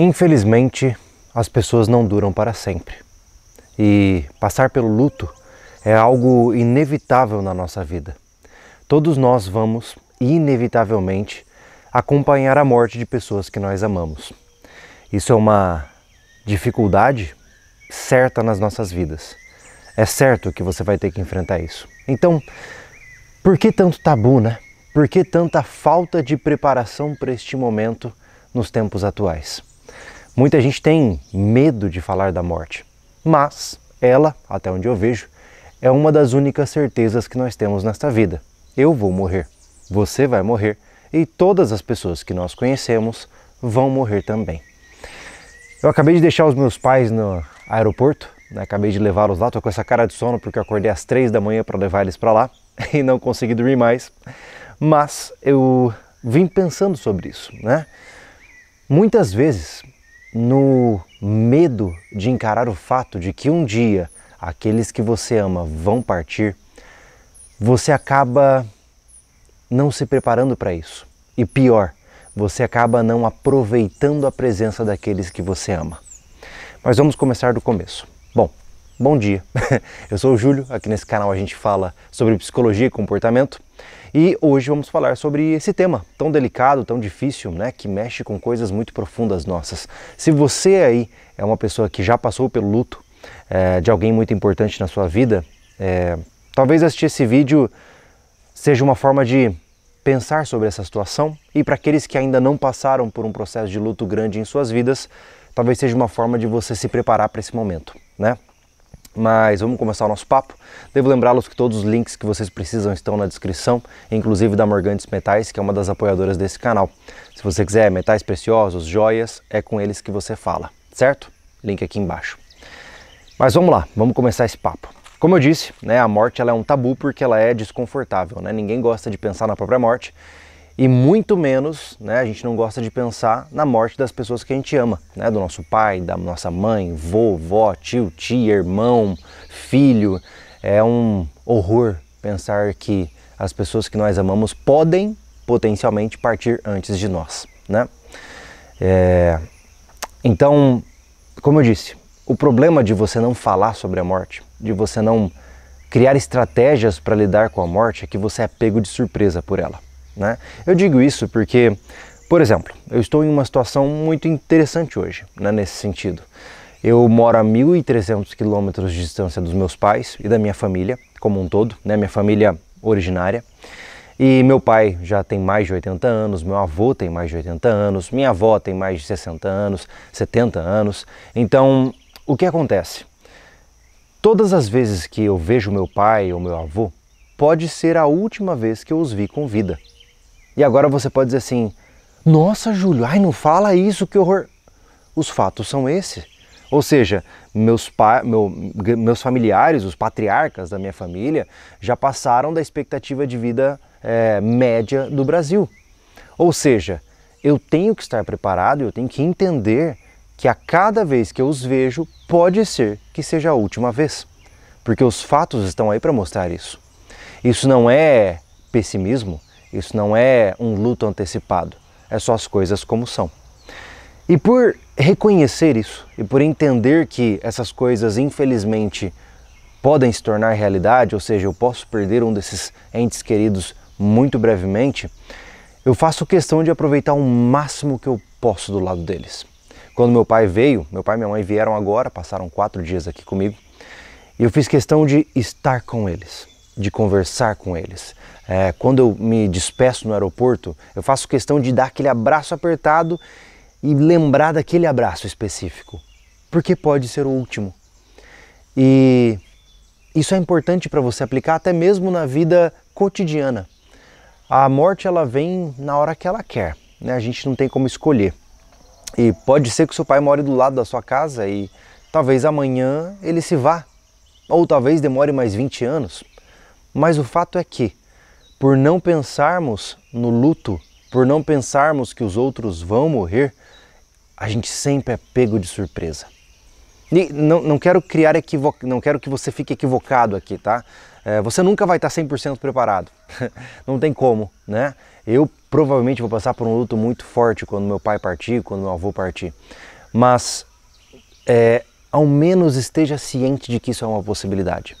Infelizmente, as pessoas não duram para sempre. E passar pelo luto é algo inevitável na nossa vida. Todos nós vamos, inevitavelmente, acompanhar a morte de pessoas que nós amamos. Isso é uma dificuldade certa nas nossas vidas. É certo que você vai ter que enfrentar isso. Então, por que tanto tabu, né? Por que tanta falta de preparação para este momento nos tempos atuais? Muita gente tem medo de falar da morte, mas ela, até onde eu vejo, é uma das únicas certezas que nós temos nesta vida. Eu vou morrer, você vai morrer e todas as pessoas que nós conhecemos vão morrer também. Eu acabei de deixar os meus pais no aeroporto, né? acabei de levá-los lá, tô com essa cara de sono porque acordei às três da manhã para levar eles para lá e não consegui dormir mais. Mas eu vim pensando sobre isso, né? Muitas vezes, no medo de encarar o fato de que um dia aqueles que você ama vão partir, você acaba não se preparando para isso. E pior, você acaba não aproveitando a presença daqueles que você ama. Mas vamos começar do começo. Bom, bom dia. Eu sou o Júlio, aqui nesse canal a gente fala sobre psicologia e comportamento. E hoje vamos falar sobre esse tema tão delicado, tão difícil, né, que mexe com coisas muito profundas nossas. Se você aí é uma pessoa que já passou pelo luto é, de alguém muito importante na sua vida, é, talvez assistir esse vídeo seja uma forma de pensar sobre essa situação e para aqueles que ainda não passaram por um processo de luto grande em suas vidas, talvez seja uma forma de você se preparar para esse momento, né? Mas vamos começar o nosso papo. Devo lembrá-los que todos os links que vocês precisam estão na descrição, inclusive da Morgantes Metais, que é uma das apoiadoras desse canal. Se você quiser metais preciosos, joias, é com eles que você fala, certo? Link aqui embaixo. Mas vamos lá, vamos começar esse papo. Como eu disse, né, a morte ela é um tabu porque ela é desconfortável, né? Ninguém gosta de pensar na própria morte e muito menos, né, a gente não gosta de pensar na morte das pessoas que a gente ama, né, do nosso pai, da nossa mãe, vovó, tio, tia, irmão, filho. É um horror pensar que as pessoas que nós amamos podem potencialmente partir antes de nós, né? É... Então, como eu disse, o problema de você não falar sobre a morte, de você não criar estratégias para lidar com a morte, é que você é pego de surpresa por ela. Né? Eu digo isso porque, por exemplo, eu estou em uma situação muito interessante hoje, né, nesse sentido. Eu moro a 1.300 quilômetros de distância dos meus pais e da minha família como um todo, né, minha família originária. E meu pai já tem mais de 80 anos, meu avô tem mais de 80 anos, minha avó tem mais de 60 anos, 70 anos. Então, o que acontece? Todas as vezes que eu vejo meu pai ou meu avô, pode ser a última vez que eu os vi com vida. E agora você pode dizer assim: nossa, Júlio, ai, não fala isso, que horror. Os fatos são esses. Ou seja, meus, meu, meus familiares, os patriarcas da minha família, já passaram da expectativa de vida é, média do Brasil. Ou seja, eu tenho que estar preparado, eu tenho que entender que a cada vez que eu os vejo, pode ser que seja a última vez. Porque os fatos estão aí para mostrar isso. Isso não é pessimismo, isso não é um luto antecipado, é só as coisas como são. E por reconhecer isso e por entender que essas coisas, infelizmente, podem se tornar realidade, ou seja, eu posso perder um desses entes queridos muito brevemente, eu faço questão de aproveitar o máximo que eu posso do lado deles. Quando meu pai veio, meu pai e minha mãe vieram agora, passaram quatro dias aqui comigo, e eu fiz questão de estar com eles de conversar com eles. É, quando eu me despeço no aeroporto, eu faço questão de dar aquele abraço apertado e lembrar daquele abraço específico, porque pode ser o último. E isso é importante para você aplicar até mesmo na vida cotidiana. A morte ela vem na hora que ela quer, né? A gente não tem como escolher. E pode ser que seu pai more do lado da sua casa e talvez amanhã ele se vá, ou talvez demore mais 20 anos. Mas o fato é que, por não pensarmos no luto, por não pensarmos que os outros vão morrer, a gente sempre é pego de surpresa. E não, não quero criar equivo... não quero que você fique equivocado aqui, tá? É, você nunca vai estar 100% preparado. não tem como, né? Eu provavelmente vou passar por um luto muito forte quando meu pai partir, quando meu avô partir. Mas é, ao menos esteja ciente de que isso é uma possibilidade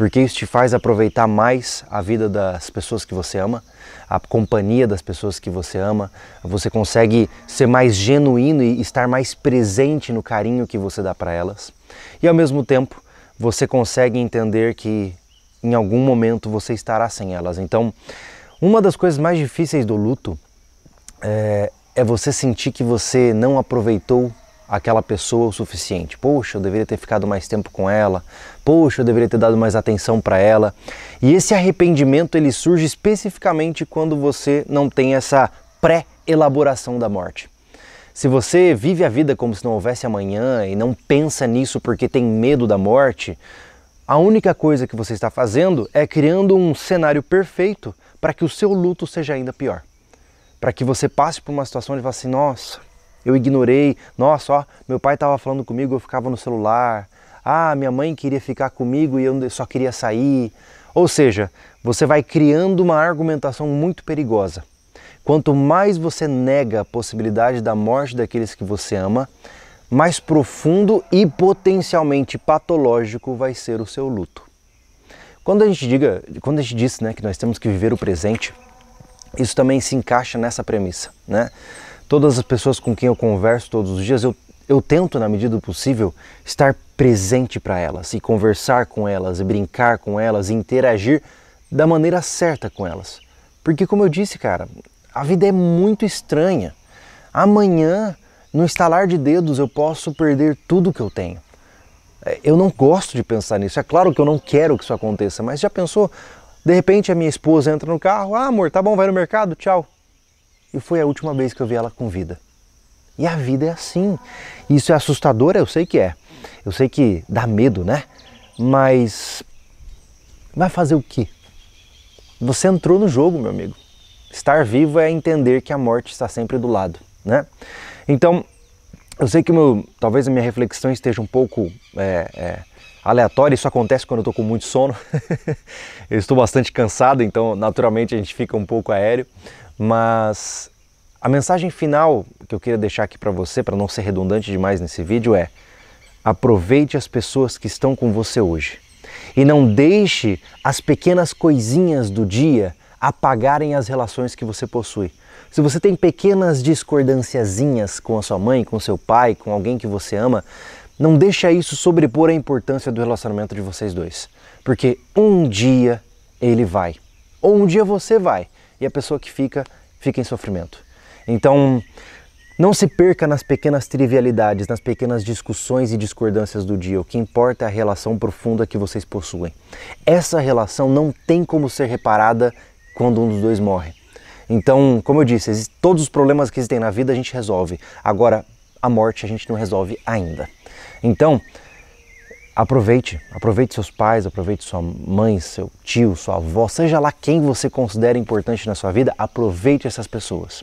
porque isso te faz aproveitar mais a vida das pessoas que você ama, a companhia das pessoas que você ama. Você consegue ser mais genuíno e estar mais presente no carinho que você dá para elas. E ao mesmo tempo, você consegue entender que em algum momento você estará sem elas. Então, uma das coisas mais difíceis do luto é, é você sentir que você não aproveitou aquela pessoa o suficiente. Poxa, eu deveria ter ficado mais tempo com ela. Poxa, eu deveria ter dado mais atenção para ela. E esse arrependimento ele surge especificamente quando você não tem essa pré-elaboração da morte. Se você vive a vida como se não houvesse amanhã e não pensa nisso porque tem medo da morte, a única coisa que você está fazendo é criando um cenário perfeito para que o seu luto seja ainda pior. Para que você passe por uma situação de fale assim: nossa, eu ignorei. Nossa, ó, meu pai estava falando comigo, eu ficava no celular. Ah, minha mãe queria ficar comigo e eu só queria sair. Ou seja, você vai criando uma argumentação muito perigosa. Quanto mais você nega a possibilidade da morte daqueles que você ama, mais profundo e potencialmente patológico vai ser o seu luto. Quando a gente diga, quando a gente diz, né, que nós temos que viver o presente, isso também se encaixa nessa premissa, né? todas as pessoas com quem eu converso todos os dias, eu, eu tento, na medida do possível, estar presente para elas e conversar com elas, e brincar com elas, e interagir da maneira certa com elas. Porque, como eu disse, cara, a vida é muito estranha. Amanhã, no estalar de dedos, eu posso perder tudo que eu tenho. É, eu não gosto de pensar nisso. É claro que eu não quero que isso aconteça, mas já pensou? De repente a minha esposa entra no carro, ah, amor, tá bom, vai no mercado, tchau e foi a última vez que eu vi ela com vida. E a vida é assim. Isso é assustador, eu sei que é. Eu sei que dá medo, né? Mas vai fazer o quê? Você entrou no jogo, meu amigo. Estar vivo é entender que a morte está sempre do lado, né? Então, eu sei que meu, talvez a minha reflexão esteja um pouco é, é, aleatória. Isso acontece quando eu estou com muito sono. eu estou bastante cansado, então naturalmente a gente fica um pouco aéreo. Mas a mensagem final que eu queria deixar aqui para você, para não ser redundante demais nesse vídeo, é: aproveite as pessoas que estão com você hoje e não deixe as pequenas coisinhas do dia apagarem as relações que você possui. Se você tem pequenas discordânciazinhas com a sua mãe, com seu pai, com alguém que você ama, não deixa isso sobrepor a importância do relacionamento de vocês dois, porque um dia ele vai, ou um dia você vai e a pessoa que fica, fica em sofrimento. Então, não se perca nas pequenas trivialidades, nas pequenas discussões e discordâncias do dia. O que importa é a relação profunda que vocês possuem. Essa relação não tem como ser reparada quando um dos dois morre. Então, como eu disse, todos os problemas que existem na vida a gente resolve. Agora, a morte a gente não resolve ainda. Então, Aproveite, aproveite seus pais, aproveite sua mãe, seu tio, sua avó, seja lá quem você considera importante na sua vida, aproveite essas pessoas.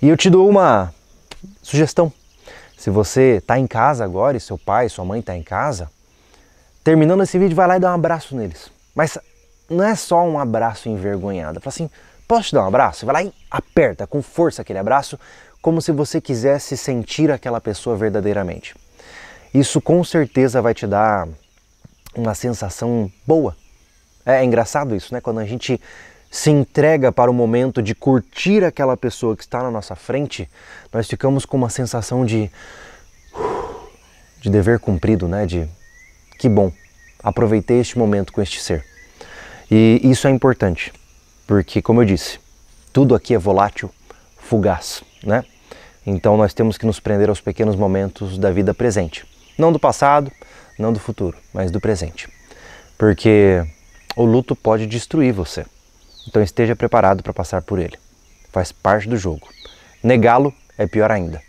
E eu te dou uma sugestão. Se você está em casa agora e seu pai, sua mãe está em casa, terminando esse vídeo, vai lá e dá um abraço neles. Mas não é só um abraço envergonhado. Fala assim, posso te dar um abraço? Vai lá e aperta com força aquele abraço, como se você quisesse sentir aquela pessoa verdadeiramente isso com certeza vai te dar uma sensação boa. É, é engraçado isso, né? Quando a gente se entrega para o momento de curtir aquela pessoa que está na nossa frente, nós ficamos com uma sensação de de dever cumprido, né? De que bom, aproveitei este momento com este ser. E isso é importante, porque como eu disse, tudo aqui é volátil, fugaz, né? Então nós temos que nos prender aos pequenos momentos da vida presente. Não do passado, não do futuro, mas do presente. Porque o luto pode destruir você. Então esteja preparado para passar por ele. Faz parte do jogo. Negá-lo é pior ainda.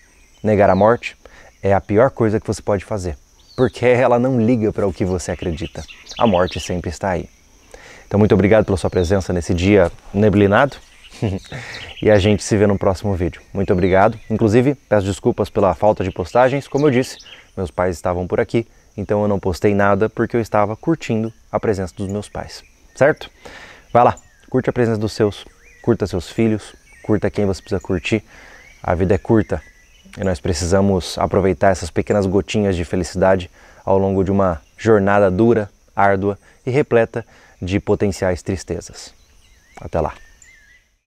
Negar a morte é a pior coisa que você pode fazer, porque ela não liga para o que você acredita. A morte sempre está aí. Então, muito obrigado pela sua presença nesse dia neblinado e a gente se vê no próximo vídeo. Muito obrigado. Inclusive, peço desculpas pela falta de postagens. Como eu disse, meus pais estavam por aqui, então eu não postei nada porque eu estava curtindo a presença dos meus pais, certo? Vai lá, curte a presença dos seus, curta seus filhos, curta quem você precisa curtir. A vida é curta e nós precisamos aproveitar essas pequenas gotinhas de felicidade ao longo de uma jornada dura, árdua e repleta de potenciais tristezas. Até lá!